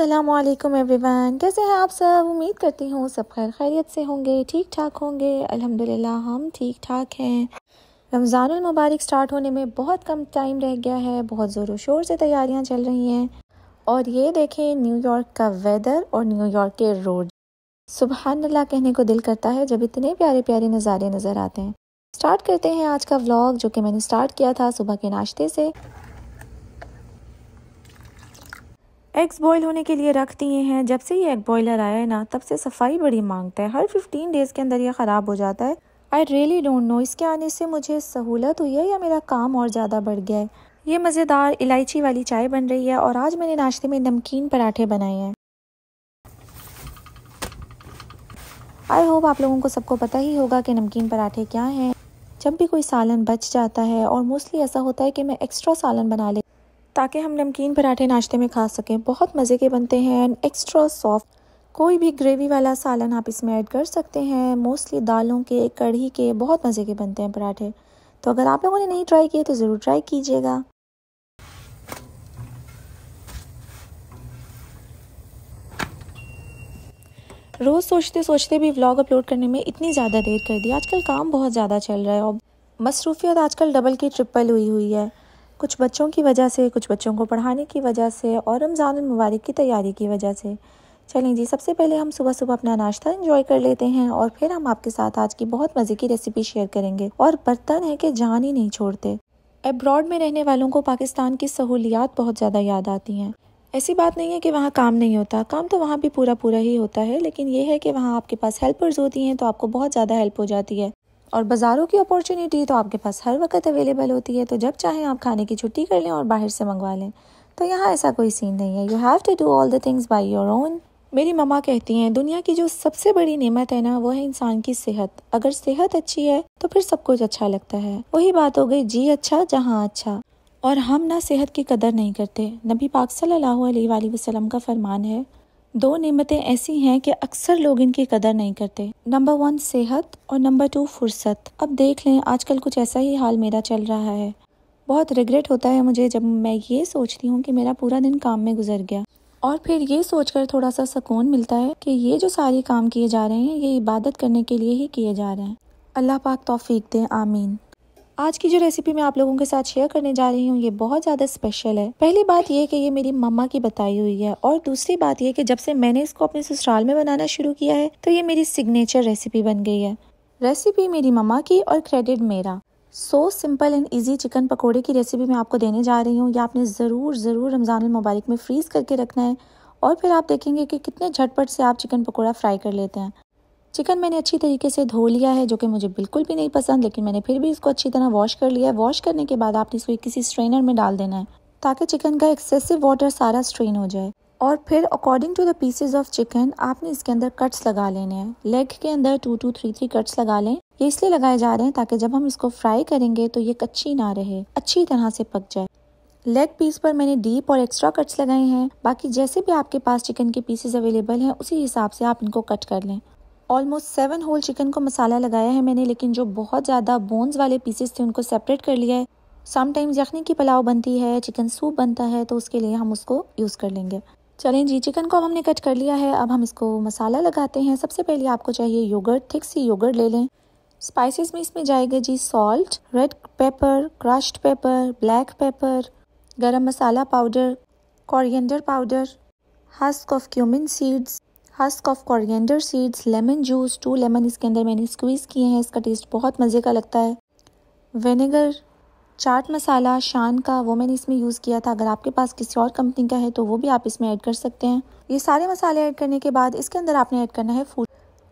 Aslam everyone कैसे हैं आप सब उम्मीद करती हूँ सब खैर खैरियत से होंगे ठीक ठाक होंगे अल्हम्दुलिल्लाह हम ठीक ठाक हैं रमज़ान मुबारक स्टार्ट होने में बहुत कम टाइम रह गया है बहुत ज़ोर शोर से तैयारियाँ चल रही हैं और ये देखें न्यूयॉर्क का वेदर और न्यूयॉर्क के रोड सुबह कहने को दिल करता है जब इतने प्यारे प्यारे नज़ारे नज़र आते हैं स्टार्ट करते हैं आज का व्लॉग जो कि मैंने स्टार्ट किया था सुबह के नाश्ते से एग्स बॉयल होने के लिए रख दिए हैं जब से ये एग बॉयलर आया है ना तब से सफाई बड़ी मांगता है हर 15 डेज़ के अंदर ये ख़राब हो जाता है आई रियली डोंट नो इसके आने से मुझे सहूलत हुई है या मेरा काम और ज़्यादा बढ़ गया है ये मज़ेदार इलायची वाली चाय बन रही है और आज मैंने नाश्ते में नमकीन पराठे बनाए हैं आई होप आप लोगों को सबको पता ही होगा कि नमकीन पराठे क्या हैं जब भी कोई सालन बच जाता है और मोस्टली ऐसा होता है कि मैं एक्स्ट्रा सालन बना ले ताकि हम नमकीन पराठे नाश्ते में खा सकें बहुत मज़े के बनते हैं एंड एक्स्ट्रा सॉफ्ट कोई भी ग्रेवी वाला सालन आप इसमें ऐड कर सकते हैं मोस्टली दालों के कढ़ी के बहुत मज़े के बनते हैं पराठे तो अगर आप लोगों ने नहीं ट्राई किए तो ज़रूर ट्राई कीजिएगा रोज़ सोचते सोचते भी व्लॉग अपलोड करने में इतनी ज़्यादा देर कर दी आजकल काम बहुत ज़्यादा चल रहा है और मसरूफियत आजकल डबल की ट्रिपल हुई हुई है कुछ बच्चों की वजह से कुछ बच्चों को पढ़ाने की वजह से और रमज़ान मुबारक की तैयारी की वजह से चलें जी सबसे पहले हम सुबह सुबह अपना नाश्ता इंजॉय कर लेते हैं और फिर हम आपके साथ आज की बहुत मज़े की रेसिपी शेयर करेंगे और बर्तन है कि जान ही नहीं छोड़ते एब्रॉड में रहने वालों को पाकिस्तान की सहूलियात बहुत ज़्यादा याद आती हैं ऐसी बात नहीं है कि वहाँ काम नहीं होता काम तो वहाँ भी पूरा पूरा ही होता है लेकिन यह है कि वहाँ आपके पास हेल्पर्स होती हैं तो आपको बहुत ज़्यादा हेल्प हो जाती है और बाज़ारों की अपॉर्चुनिटी तो आपके पास हर वक्त अवेलेबल होती है तो जब चाहें आप खाने की छुट्टी कर लें और बाहर से मंगवा लें तो यहाँ ऐसा कोई सीन नहीं है you have to do all the things by your own मेरी ममा कहती हैं दुनिया की जो सबसे बड़ी नेमत है ना वो है इंसान की सेहत अगर सेहत अच्छी है तो फिर सब कुछ अच्छा लगता है वही बात हो गई जी अच्छा जहाँ अच्छा और हम ना सेहत की कदर नहीं करते नबी पाक सल्लल्लाहु अलैहि वसल्लम का फरमान है दो नेमतें ऐसी हैं कि अक्सर लोग इनकी कदर नहीं करते नंबर वन सेहत और नंबर टू फुर्सत अब देख लें आजकल कुछ ऐसा ही हाल मेरा चल रहा है बहुत रिग्रेट होता है मुझे जब मैं ये सोचती हूँ कि मेरा पूरा दिन काम में गुजर गया और फिर ये सोचकर थोड़ा सा सुकून मिलता है कि ये जो सारे काम किए जा रहे हैं ये इबादत करने के लिए ही किए जा रहे हैं अल्लाह पाक तौफीक दें आमीन आज की जो रेसिपी मैं आप लोगों के साथ शेयर करने जा रही हूँ ये बहुत ज़्यादा स्पेशल है पहली बात ये कि ये मेरी मम्मा की बताई हुई है और दूसरी बात ये कि जब से मैंने इसको अपने ससुराल में बनाना शुरू किया है तो ये मेरी सिग्नेचर रेसिपी बन गई है रेसिपी मेरी मम्मा की और क्रेडिट मेरा so simple and easy chicken पकोड़े की रेसिपी मैं आपको देने जा रही हूँ या आपने ज़रूर ज़रूर रमज़ान मुबारक में फ्रीज़ करके रखना है और फिर आप देखेंगे कि कितने झटपट से आप चिकन पकोड़ा फ्राई कर लेते हैं चिकन मैंने अच्छी तरीके से धो लिया है जो कि मुझे बिल्कुल भी नहीं पसंद लेकिन मैंने फिर भी इसको अच्छी तरह वॉश कर लिया है वॉश करने के बाद आपने इसको किसी स्ट्रेनर में डाल देना है ताकि चिकन का एक्सेसिव वाटर सारा स्ट्रेन हो जाए और फिर according to the pieces of chicken आपने इसके अंदर कट्स लगा लेने हैं लेग के अंदर two two three three cuts लगा लें ये इसलिए लगाए जा रहे हैं ताकि जब हम इसको फ्राई करेंगे तो ये कच्ची ना रहे अच्छी तरह से पक जाए लेग पीस पर मैंने डीप और एक्स्ट्रा कट्स लगाए हैं बाकी जैसे भी आपके पास चिकन के पीसेज अवेलेबल हैं उसी हिसाब से आप इनको कट कर लें ऑलमोस्ट सेवन होल चिकन को मसाला लगाया है मैंने लेकिन जो बहुत ज़्यादा बोन्स वाले पीसेस थे उनको सेपरेट कर लिया है समटाइम्स यखनी की पुलाव बनती है चिकन सूप बनता है तो उसके लिए हम उसको यूज़ कर लेंगे चलें जी चिकन को हमने कट कर लिया है अब हम इसको मसाला लगाते हैं सबसे पहले आपको चाहिए योगर्ट थिक सी योगर्ट ले लें स्पाइसेस में इसमें जाएगा जी salt red pepper crushed pepper black pepper garam masala powder coriander powder husk of cumin seeds husk of coriander seeds lemon juice two lemon इसके अंदर मैंने स्क्वीज़ किए हैं इसका टेस्ट बहुत मज़े का लगता है विनेगर चाट मसाला शान का वो मैंने इसमें यूज़ किया था अगर आपके पास किसी और कंपनी का है तो वो भी आप इसमें ऐड कर सकते हैं ये सारे मसाले ऐड करने के बाद इसके अंदर आपने ऐड करना है फूड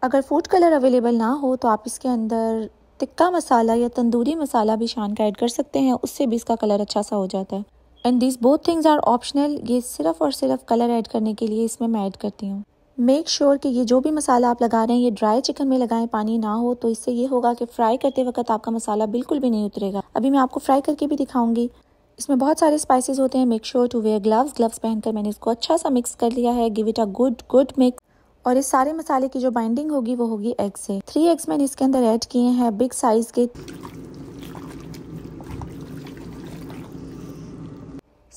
अगर फूड कलर अवेलेबल ना हो तो आप इसके अंदर टिक्का मसाला या तंदूरी मसाला भी शान का ऐड कर सकते हैं उससे भी इसका कलर अच्छा सा हो जाता है and this both things are optional ये सिर्फ और सिर्फ कलर ऐड करने के लिए इसमें मैं ऐड करती हूँ मेक श्योर sure कि ये जो भी मसाला आप लगा रहे हैं ये ड्राई चिकन में लगाएं पानी ना हो तो इससे ये होगा कि फ्राई करते वक्त आपका मसाला बिल्कुल भी नहीं उतरेगा अभी मैं आपको फ्राई करके भी दिखाऊंगी इसमें बहुत सारे स्पाइसेस होते हैं make sure to wear gloves gloves पहनकर मैंने इसको अच्छा सा मिक्स कर लिया है give it a good good mix और इस सारे मसाले की जो बाइंडिंग होगी वो होगी एग से थ्री एग्स मैंने इसके अंदर एड किए हैं बिग साइज के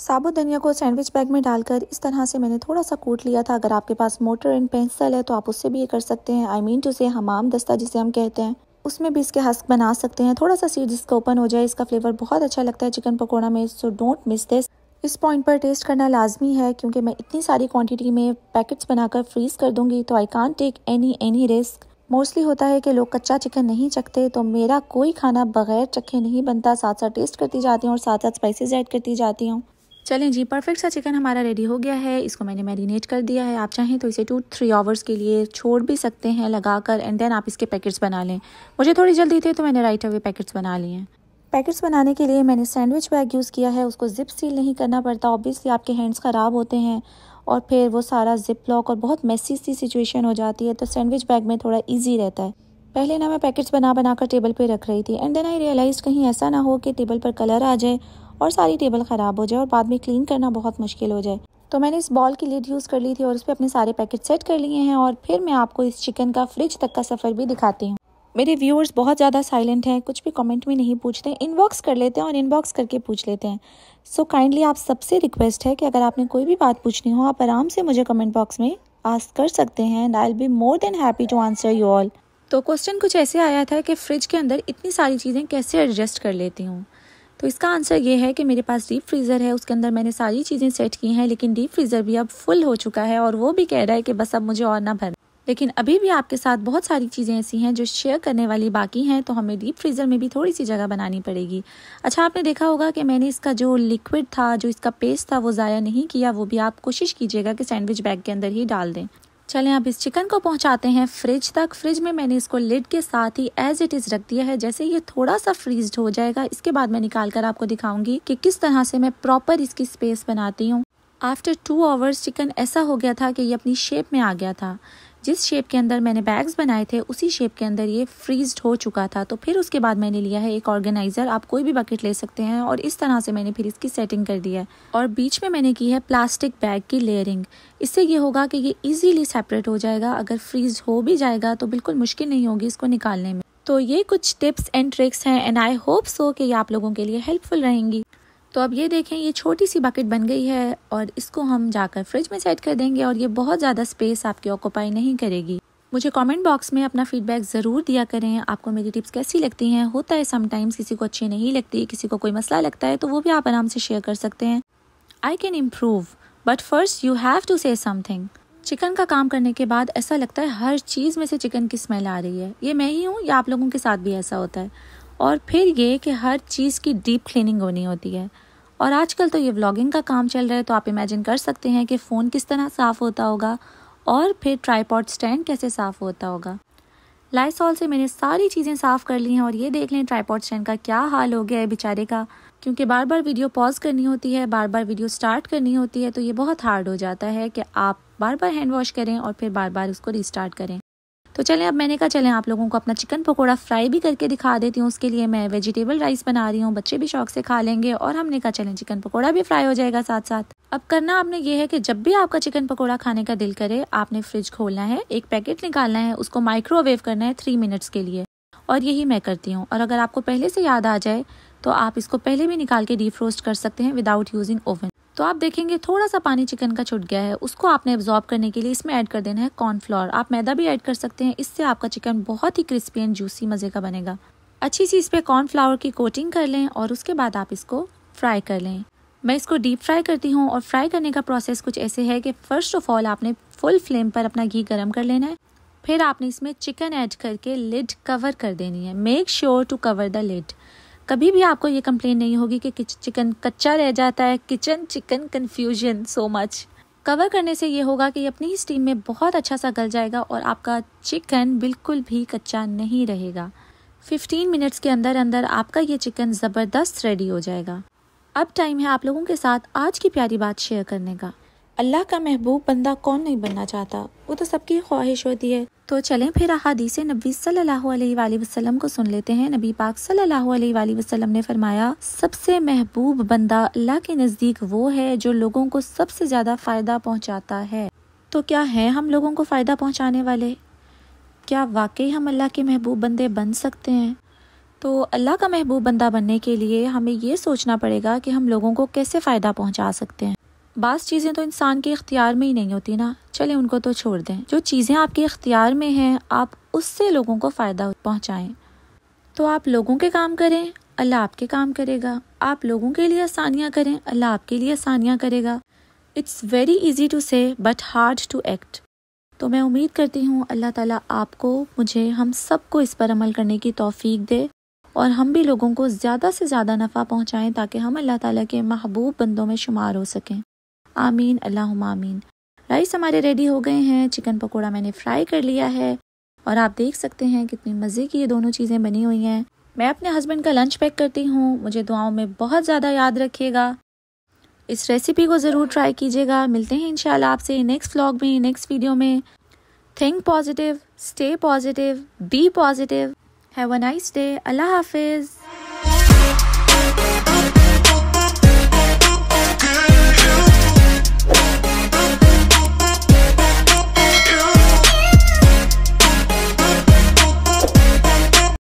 साबुत धनिया को सैंडविच बैग में डालकर इस तरह से मैंने थोड़ा सा कूट लिया था अगर आपके पास मोटर एंड पेंसिल है तो आप उससे भी ये कर सकते हैं आई मीन टू से हमाम दस्ता जिसे हम कहते हैं उसमें भी इसके हस्क बना सकते हैं थोड़ा सा सीड जिसका ओपन हो जाए इसका फ्लेवर बहुत अच्छा लगता है चिकन पकौड़ा में सो डोंट मिस दिस इस पॉइंट पर टेस्ट करना लाजमी है क्योंकि मैं इतनी सारी क्वांटिटी में पैकेट्स बनाकर फ्रीज़ कर दूंगी तो I can't take any any risk mostly होता है कि लोग कच्चा चिकन नहीं चखते तो मेरा कोई खाना बगैर चखे नहीं बनता साथ साथ टेस्ट करती जाती हूँ और साथ साथ स्पाइसेस ऐड करती जाती हूँ चलें जी परफेक्ट सा चिकन हमारा रेडी हो गया है इसको मैंने मैरिनेट कर दिया है आप चाहें तो इसे टू थ्री आवर्स के लिए छोड़ भी सकते हैं लगाकर एंड देन आप इसके पैकेट्स बना लें मुझे थोड़ी जल्दी थी तो मैंने राइट अवे पैकेट्स बना लिए हैं पैकेट्स बनाने के लिए मैंने सैंडविच बैग यूज़ किया है उसको जिप सील नहीं करना पड़ता ऑब्वियसली आपके हैंड्स ख़राब होते हैं और फिर वो सारा जिप लॉक और बहुत मैसी सी सिचुएशन हो जाती है तो सैंडविच बैग में थोड़ा ईजी रहता है पहले ना मैं पैकेट्स बना बना कर टेबल पर रख रही थी एंड देन आई रियलाइज़ कहीं ऐसा ना हो कि टेबल पर कलर आ जाए और सारी टेबल ख़राब हो जाए और बाद में क्लीन करना बहुत मुश्किल हो जाए तो मैंने इस बॉल की लिड यूज़ कर ली थी और उस पर अपने सारे पैकेट सेट कर लिए हैं और फिर मैं आपको इस चिकन का फ्रिज तक का सफ़र भी दिखाती हूँ मेरे व्यूअर्स बहुत ज़्यादा साइलेंट हैं कुछ भी कमेंट में नहीं पूछते इनबॉक्स कर लेते हैं और इनबॉक्स करके पूछ लेते हैं सो so, काइंडली आप सबसे रिक्वेस्ट है कि अगर आपने कोई भी बात पूछनी हो आप आराम से मुझे कमेंट बॉक्स में आस्क कर सकते हैं and I will be more than happy to answer you all तो क्वेश्चन कुछ ऐसे आया था कि फ्रिज के अंदर इतनी सारी चीज़ें कैसे एडजस्ट कर लेती हूँ तो इसका आंसर ये है कि मेरे पास डीप फ्रीज़र है उसके अंदर मैंने सारी चीज़ें सेट की हैं लेकिन डीप फ्रीज़र भी अब फुल हो चुका है और वो भी कह रहा है कि बस अब मुझे और ना भर लेकिन अभी भी आपके साथ बहुत सारी चीज़ें ऐसी हैं जो शेयर करने वाली बाकी हैं तो हमें डीप फ्रीज़र में भी थोड़ी सी जगह बनानी पड़ेगी अच्छा आपने देखा होगा कि मैंने इसका जो लिक्विड था जो इसका पेस्ट था वो ज़ाया नहीं किया वो भी आप कोशिश कीजिएगा कि सैंडविच बैग के अंदर ही डाल दें चलें अब इस चिकन को पहुंचाते हैं फ्रिज तक फ्रिज में मैंने इसको लिड के साथ ही एज इट इज़ रख दिया है जैसे ये थोड़ा सा फ्रीज हो जाएगा इसके बाद मैं निकाल कर आपको दिखाऊंगी कि किस तरह से मैं प्रॉपर इसकी स्पेस बनाती हूँ आफ्टर टू आवर्स चिकन ऐसा हो गया था कि ये अपनी शेप में आ गया था जिस शेप के अंदर मैंने बैग्स बनाए थे उसी शेप के अंदर ये फ्रीज हो चुका था तो फिर उसके बाद मैंने लिया है एक ऑर्गेनाइज़र आप कोई भी बकेट ले सकते हैं और इस तरह से मैंने फिर इसकी सेटिंग कर दी है और बीच में मैंने की है प्लास्टिक बैग की लेयरिंग इससे ये होगा कि ये इजीली सेपरेट हो जाएगा अगर फ्रीज हो भी जाएगा तो बिल्कुल मुश्किल नहीं होगी इसको निकालने में तो ये कुछ टिप्स एंड ट्रिक्स हैं एंड आई होप सो कि ये आप लोगों के लिए हेल्पफुल रहेंगी तो अब ये देखें ये छोटी सी बकेट बन गई है और इसको हम जाकर फ्रिज में सेट कर देंगे और ये बहुत ज़्यादा स्पेस आपकी ऑक्यूपाई नहीं करेगी मुझे कमेंट बॉक्स में अपना फीडबैक ज़रूर दिया करें आपको मेरी टिप्स कैसी लगती हैं होता है समटाइम्स किसी को अच्छी नहीं लगती किसी को कोई मसला लगता है तो वो भी आप आराम से शेयर कर सकते हैं I can improve but first you have to say something chicken का काम करने के बाद ऐसा लगता है हर चीज़ में से चिकन की स्मेल आ रही है ये मैं ही हूँ या आप लोगों के साथ भी ऐसा होता है और फिर ये कि हर चीज़ की डीप क्लीनिंग होनी होती है और आजकल तो ये व्लॉगिंग का काम चल रहा है तो आप इमेजिन कर सकते हैं कि फ़ोन किस तरह साफ़ होता होगा और फिर ट्राईपॉड स्टैंड कैसे साफ़ होता होगा लाइसॉल से मैंने सारी चीज़ें साफ़ कर ली हैं और ये देख लें ट्राईपॉड स्टैंड का क्या हाल हो गया है बेचारे का क्योंकि बार बार वीडियो पॉज करनी होती है बार बार वीडियो स्टार्ट करनी होती है तो ये बहुत हार्ड हो जाता है कि आप बार बार हैंड वॉश करें और फिर बार बार उसको रिस्टार्ट करें तो चलें अब मैंने कहा चलें आप लोगों को अपना चिकन पकौड़ा फ्राई भी करके दिखा देती हूँ उसके लिए मैं वेजिटेबल राइस बना रही हूँ बच्चे भी शौक से खा लेंगे और हमने कहा चलें चिकन पकौड़ा भी फ्राई हो जाएगा साथ साथ अब करना आपने ये है कि जब भी आपका चिकन पकौड़ा खाने का दिल करे आपने फ्रिज खोलना है एक पैकेट निकालना है उसको माइक्रोवेव करना है थ्री मिनट्स के लिए और यही मैं करती हूँ और अगर आपको पहले से याद आ जाए तो आप इसको पहले भी निकाल के डीप रोस्ट कर सकते हैं विदाउट यूजिंग ओवन तो आप देखेंगे थोड़ा सा पानी चिकन का छुट गया है उसको आपने एब्जॉर्ब करने के लिए इसमें ऐड कर देना है कॉर्नफ्लोर आप मैदा भी ऐड कर सकते हैं इससे आपका चिकन बहुत ही क्रिस्पी एंड जूसी मज़े का बनेगा अच्छी सी इस पर कॉर्नफ्लावर की कोटिंग कर लें और उसके बाद आप इसको फ्राई कर लें मैं इसको डीप फ्राई करती हूँ और फ्राई करने का प्रोसेस कुछ ऐसे है कि फर्स्ट ऑफ ऑल आपने फुल फ्लेम पर अपना घी गर्म कर लेना है फिर आपने इसमें चिकन ऐड करके लिड कवर कर देनी है make sure to cover the lid कभी भी आपको ये कंप्लेन नहीं होगी कि चिकन कच्चा रह जाता है kitchen chicken confusion so much cover करने से ये होगा कि अपनी ही स्टीम में बहुत अच्छा सा गल जाएगा और आपका चिकन बिल्कुल भी कच्चा नहीं रहेगा 15 मिनट्स के अंदर अंदर आपका ये चिकन ज़बरदस्त रेडी हो जाएगा अब टाइम है आप लोगों के साथ आज की प्यारी बात शेयर करने का अल्लाह का महबूब बंदा कौन नहीं बनना चाहता वो तो सबकी ख्वाहिश होती है तो चलें फिर अहादीस नबी सल्लल्लाहु को सुन लेते हैं नबी पाक सल्लल्लाहु ने फरमाया सबसे महबूब बंदा अल्लाह के नज़दीक वो है जो लोगों को सबसे ज़्यादा फ़ायदा पहुँचाता है तो क्या है हम लोगों को फ़ायदा पहुँचाने वाले क्या वाकई हम अल्लाह के महबूब बंदे बन सकते हैं तो अल्लाह का महबूब बंदा बनने के लिए हमें ये सोचना पड़ेगा कि हम लोगों को कैसे फ़ायदा पहुँचा सकते हैं बास चीज़ें तो इंसान के इख्तियार में ही नहीं होती ना चले उनको तो छोड़ दें जो चीज़ें आपके इख्तियार में हैं आप उससे लोगों को फ़ायदा पहुँचाएँ तो आप लोगों के काम करें अल्लाह आपके काम करेगा आप लोगों के लिए आसानियाँ करें अल्लाह आपके लिए आसानियाँ करेगा it's very easy to say but hard to act तो मैं उम्मीद करती हूँ अल्लाह ताला आपको मुझे हम सबको इस पर अमल करने की तौफीक दे और हम भी लोगों को ज़्यादा से ज़्यादा नफ़ा पहुँचाएँ ताकि हम अल्लाह ताला के महबूब बंदों में शुमार हो सकें आमीन अल्लाह आमीन राइस हमारे रेडी हो गए हैं चिकन पकौड़ा मैंने फ्राई कर लिया है और आप देख सकते हैं कितनी मज़े की ये दोनों चीज़ें बनी हुई हैं मैं अपने हस्बैंड का लंच पैक करती हूँ मुझे दुआओं में बहुत ज़्यादा याद रखिएगा इस रेसिपी को ज़रूर ट्राई कीजिएगा मिलते हैं इंशाल्लाह आपसे नेक्स्ट व्लॉग में नेक्स्ट वीडियो में think positive stay positive be positive have a nice day अल्लाह हाफिज़